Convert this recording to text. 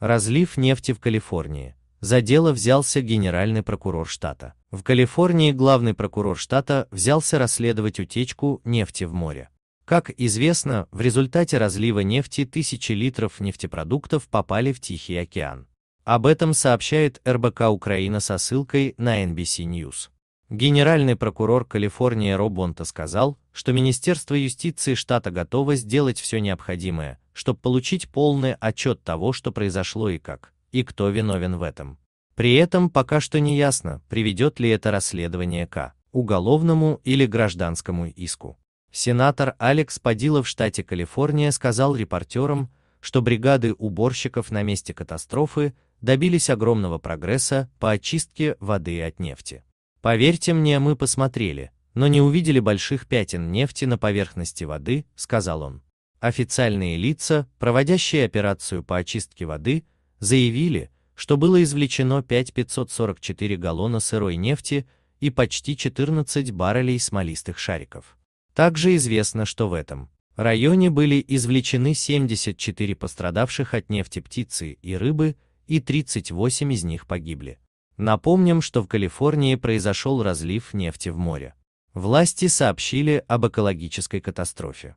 Разлив нефти в Калифорнии. За дело взялся генеральный прокурор штата. В Калифорнии главный прокурор штата взялся расследовать утечку нефти в море. Как известно, в результате разлива нефти тысячи литров нефтепродуктов попали в Тихий океан. Об этом сообщает РБК Украина со ссылкой на NBC News. Генеральный прокурор Калифорнии Роб Бонта сказал, что Министерство юстиции штата готово сделать все необходимое, чтобы получить полный отчет того, что произошло и как, и кто виновен в этом. При этом пока что не ясно, приведет ли это расследование к а, уголовному или гражданскому иску. Сенатор Алекс Падилов в штате Калифорния сказал репортерам, что бригады уборщиков на месте катастрофы добились огромного прогресса по очистке воды от нефти. Поверьте мне, мы посмотрели, но не увидели больших пятен нефти на поверхности воды, сказал он. Официальные лица, проводящие операцию по очистке воды, заявили, что было извлечено 5544 галлона сырой нефти и почти 14 баррелей смолистых шариков. Также известно, что в этом районе были извлечены 74 пострадавших от нефти птицы и рыбы, и 38 из них погибли. Напомним, что в Калифорнии произошел разлив нефти в море. Власти сообщили об экологической катастрофе.